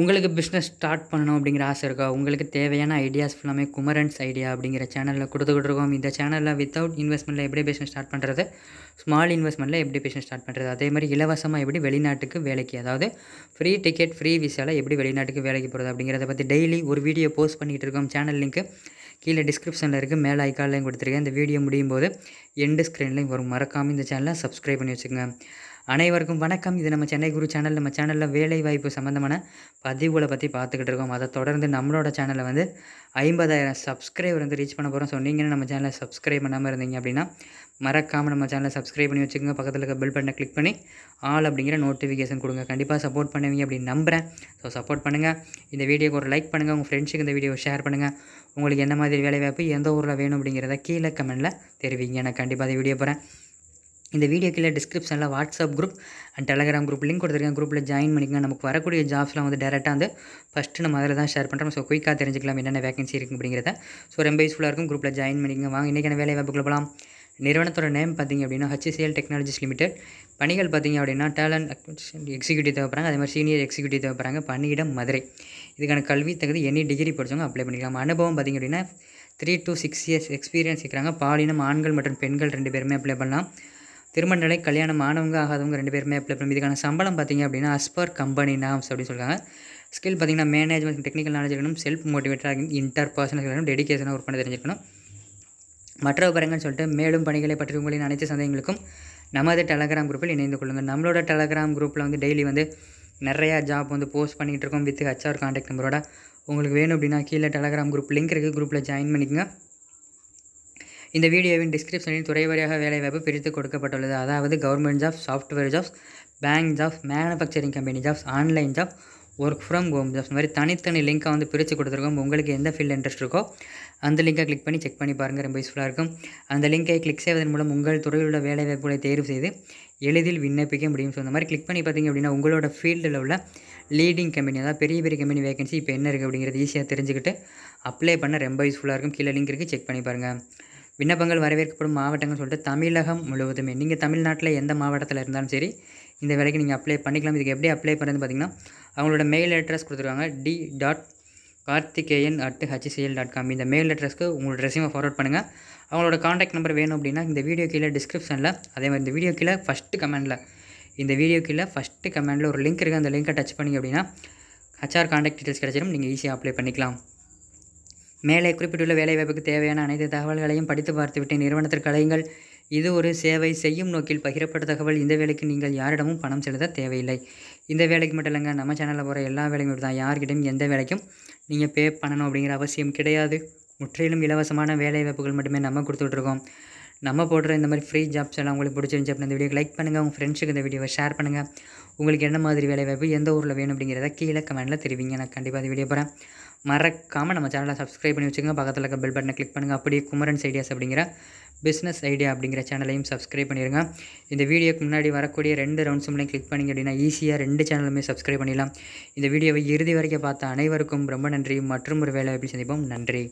உங்களுக்கு business start பண்ணணும் அப்படிங்கிற ஆசை இருக்கா உங்களுக்கு தேவையான ஐடியாஸ் ஃபுல்லாமே குமரன்ஸ் ஐடியா அப்படிங்கிற சேனலில் கொடுத்துருக்கோம் இந்த சேனலில் வித்தவுட் இன்வெஸ்ட்மெண்ட்டில் எப்படி பிஸ்னஸ் ஸ்டார்ட் பண்ணுறது ஸ்மால் இன்வெஸ்ட்மெண்ட்டில் எப்படி பிஸ்னஸ் ஸ்டார்ட் பண்ணுறது அதே மாதிரி இலவசமாக எப்படி வெளிநாட்டுக்கு வேலைக்கு அதாவது ஃப்ரீ டிக்கெட் ஃப்ரீ விசாவில் எப்படி வெளிநாட்டுக்கு வேலைக்கு போகிறது அப்படிங்கிறத பற்றி டெய்லி ஒரு வீடியோ போஸ்ட் பண்ணிகிட்டு இருக்கோம் சேனல் லிங்க்கு கீழே டிஸ்கிரிப்ஷனில் இருக்குது மேலே ஐக்காலையும் கொடுத்துருக்கேன் இந்த வீடியோ முடியும் போது எண்டு ஸ்க்ரீன்லையும் வரும் மறக்காமல் இந்த சேனலை சப்ஸ்கிரைப் பண்ணி வச்சுக்கோங்க அனைவருக்கும் வணக்கம் இது நம்ம சென்னை குரு சேனல் நம்ம சேனலில் வேலை வாய்ப்பு சம்மந்தமான பதிவுகளை பற்றி பார்த்துக்கிட்டு இருக்கோம் அதை தொடர்ந்து நம்மளோட சேனலை வந்து ஐம்பதாயிரம் சப்ஸ்கிரைபர் வந்து ரீச் பண்ண போகிறோம் ஸோ நீங்கள் நம்ம சேனலை சப்ஸ்கிரைப் பண்ணாமல் இருந்தீங்க அப்படின்னா மறக்காமல் நம்ம சேனலை சப்ஸ்கிரைப் பண்ணி வச்சுக்கோங்க பக்கத்தில் இருக்க பில் பட்டனை கிளிக் பண்ணி ஆல் அப்படிங்கிற நோட்டிஃபிகேஷன் கொடுங்க கண்டிப்பாக சப்போர்ட் பண்ணுவீங்க அப்படின்னு நம்புகிறேன் ஸோ சப்போர்ட் பண்ணுங்கள் இந்த வீடியோக்கு ஒரு லைக் பண்ணுங்கள் உங்கள் ஃப்ரெண்ட்ஸுக்கு இந்த வீடியோ ஷேர் பண்ணுங்கள் உங்களுக்கு என்ன மாதிரி வேலைவாய்ப்பு எந்த ஊரில் வேணும் அப்படிங்கிறத கீழே கமெண்ட்டில் தெரிவிங்க நான் கண்டிப்பாக அதை வீடியோ போகிறேன் இந்த வீடியோ கீழே டிஸ்கிரிப்ஷனில் WhatsApp group and Telegram group link கொடுத்துருக்கேன் குரூப்பில் ஜாயின் பண்ணிக்கங்க நமக்கு வரக்கூடிய ஜாப்ஸ்லாம் வந்து டேரெக்டாக வந்து ஃபஸ்ட்டு நம்ம அதில் தான் ஷேர் பண்ணுறோம் ஸோ குயிக்காக தெரிஞ்சுக்கலாம் என்னென்ன வேகன்சி இருக்குது அப்படிங்கிறத ஸோ ரொம்ப யூஸ்ஃபுல்லாக இருக்கும் குரூப்பில் ஜாயின் பண்ணிக்கங்க வாங்க இன்றைக்கான வேலை வாய்ப்பு போகலாம் நிறுவனத்தோட நேம் பார்த்திங்க அப்படின்னா ஹச்சிசிஎல் டெக்னாலஜிஸ் லிமிடெட் பணிகள் பார்த்திங்க அப்படின்னா டேலண்ட் எக்ஸிக்யூட்டிவ் தேவைப்படுறாங்க அதே மாதிரி சீனியர் எக்ஸிக்யூட்டிவ் தேவைப்படுறாங்க பணியிடம் மதுரை இதுக்கான கல்வி தகுதி என்ன டிகிரி படித்தவங்க அப்ளை பண்ணிக்கலாம் அனுபவம் பார்த்திங்க அப்படின்னா three to six years experience இருக்கிறாங்க பாலினம் ஆண்கள் மற்றும் பெண்கள் ரெண்டு பேருமே அப்ளை பண்ணலாம் திருமண கல்யாணம் ஆனவங்க ஆகாதவங்க ரெண்டு பேருமே அப்ளை பண்ணும் இதுக்கான சம்பளம் பார்த்திங்க அப்படின்னா அஸ்பர் கம்பெனி நாம்ஸ் அப்படின்னு சொல்கிறாங்க ஸ்கில் பார்த்திங்கன்னா மேனேஜ்மெண்ட் டெக்னிக்கல் நாலேஜ் இருக்கணும் செல்ஃப் மோட்டிவேட்டராக இன்டர் பர்சனல் இருக்கணும் டெடிக்கேஷனாக ஒர்க் பண்ண தெரிஞ்சிருக்கணும் மற்ற விவரங்கள்னு சொல்லிட்டு மேலும் பணிகளை பற்றி உங்களின் அனைத்து சந்தேகங்களுக்கும் நமது டெலகிராம் குரூப்பில் இணைந்து கொள்ளுங்கள் நம்மளோட டெலகிராம் குரூப்பில் வந்து டெய்லி வந்து நிறையா ஜாப் வந்து போஸ்ட் பண்ணிகிட்டு இருக்கோம் வித் ஹெச்ஆர் கான்டாக்ட் நம்பரோட உங்களுக்கு வேணும் அப்படின்னா கீழே டெலகிராம் குரூப் லிங்க் இருக்குது குரூப்பில் ஜாயின் பண்ணிக்கோங்க இந்த வீடியோவின் டிஸ்கிரிப்ஷனில் துறைவாரியாக வேலைவாய்ப்பு பிரித்து கொடுக்கப்பட்டுள்ளது அதாவது government jobs software jobs bank jobs manufacturing company jobs online job work from home jobs மாதிரி தனித்தனி லிங்க்கை வந்து பிரித்து கொடுத்துருக்கோம் உங்களுக்கு எந்த ஃபீல்ட் இன்ட்ரெஸ்ட் இருக்கோ அந்த லிங்கை கிளிக் பண்ணி செக் பண்ணி பாருங்கள் ரொம்ப யூஸ்ஃபுல்லாக இருக்கும் அந்த லிங்கை கிளிக் செய்வதன் மூலம் உங்கள் துறையில் உள்ள வேலைவாய்ப்புகளை தேர்வு செய்து எளிதில் விண்ணப்பிக்க முடியும் ஸோ இந்த மாதிரி கிளிக் பண்ணி பார்த்தீங்க அப்படின்னா உங்களோட ஃபீல்டில் உள்ள லீடிங் கம்பெனி அதாவது பெரிய பெரிய கம்பெனி வேகன்சி இப்போ என்ன இருக்குது அப்படிங்கிறது ஈஸியாக தெரிஞ்சுக்கிட்டு அப்ளை பண்ண ரொம்ப யூஸ்ஃபுல்லாக இருக்கும் கீழே லிங்க் இருக்குது செக் பண்ணி பாருங்கள் விண்ணப்பங்கள் வரவேற்கப்படும் மாவட்டங்கள் சொல்லிட்டு தமிழகம் முழுவதுமே நீங்கள் தமிழ்நாட்டில் எந்த மாவட்டத்தில் இருந்தாலும் சரி இந்த வேலைக்கு நீங்கள் அப்ளை பண்ணிக்கலாம் இதுக்கு எப்படி அப்ளை பண்ணுறது பார்த்திங்கன்னா அவங்களோட மெயில் அட்ரஸ் கொடுத்துருவாங்க T dot Karthikeyan at HCL dot com இந்த மெயில் அட்ரஸ்க்கு உங்களோட ரெசியூமை ஃபார்வர்ட் பண்ணுங்கள் அவங்களோட காண்டாக்ட் நம்பர் வேணும் அப்படின்னா இந்த வீடியோ கீழே டிஸ்கிரிப்ஷனில் அதே மாதிரி இந்த வீடியோ கீழே ஃபஸ்ட்டு கமெண்டில் இந்த வீடியோ கீழே ஃபஸ்ட்டு கமெண்டில் ஒரு லிங்க் இருக்குது அந்த லிங்க்கை டச் பண்ணிங்க அப்படின்னா ஹச்ஆர் காண்டாக்ட் டீட்டெயில்ஸ் கிடச்சிடும் நீங்கள் ஈஸியாக அப்ளை பண்ணிக்கலாம் மேலே குறிப்பிட்டுள்ள வேலைவாய்ப்புக்கு தேவையான அனைத்து தகவல்களையும் படித்து பார்த்துவிட்டு நிறுவனத்திற்கு அழையுங்கள் இது ஒரு சேவை செய்யும் நோக்கில் பகிரப்பட்ட தகவல் இந்த வேலைக்கு நீங்கள் யாரிடமும் பணம் செலுத்த தேவையில்லை இந்த வேலைக்கு மட்டும் இல்லைங்க நம்ம சேனலில் போகிற எல்லா வேலையும் தான் யார்கிட்டையும் எந்த வேலைக்கும் நீங்கள் பே பண்ணணும் அப்படிங்கிற அவசியம் கிடையாது முற்றிலும் இலவசமான வேலைவாய்ப்புகள் மட்டுமே நம்ம கொடுத்துட்ருக்கோம் நம்ம போடுற இந்த மாதிரி ஃப்ரீ ஜாப்ஸ் எல்லாம் உங்களுக்கு பிடிச்சிருந்துச்சு அப்படின்னு இந்த வீடியோ லைக் பண்ணுங்கள் உங்கள் ஃப்ரெண்ட்ஸுக்கு இந்த வீடியோவை ஷேர் பண்ணுங்கள் உங்களுக்கு என்ன மாதிரி வேலை வாய்ப்பு எந்த ஊரில் வேணும் அப்படிங்கிறத கீழே கமெண்டில் தெரிவிங்க நான் கண்டிப்பாக இந்த வீடியோ போகிறேன் மறக்காமல் நம்ம சேனலை சப்ஸ்கிரைப் பண்ணி வச்சுக்கோங்க பக்கத்தில் இருக்க பெல் பட்டனை கிளிக் பண்ணுங்கள் அப்படியே குமரன்ஸ் ஐடியாஸ் அப்படிங்கிற பிஸ்னஸ் ஐடியா அப்படிங்கிற சேனலையும் சப்ஸ்கிரைப் பண்ணிடுங்க இந்த வீடியோக்கு முன்னாடி வரக்கூடிய ரெண்டு ரவுண்ட்ஸுமே கிளிக் பண்ணிங்க அப்படின்னா ஈஸியாக ரெண்டு சேனலுமே சப்ஸ்கிரைப் பண்ணிடலாம் இந்த வீடியோவை இறுதி வரைக்கும் பார்த்த அனைவருக்கும் ரொம்ப நன்றி மற்றும் ஒரு வேலை வாய்ப்பு சந்திப்போம் நன்றி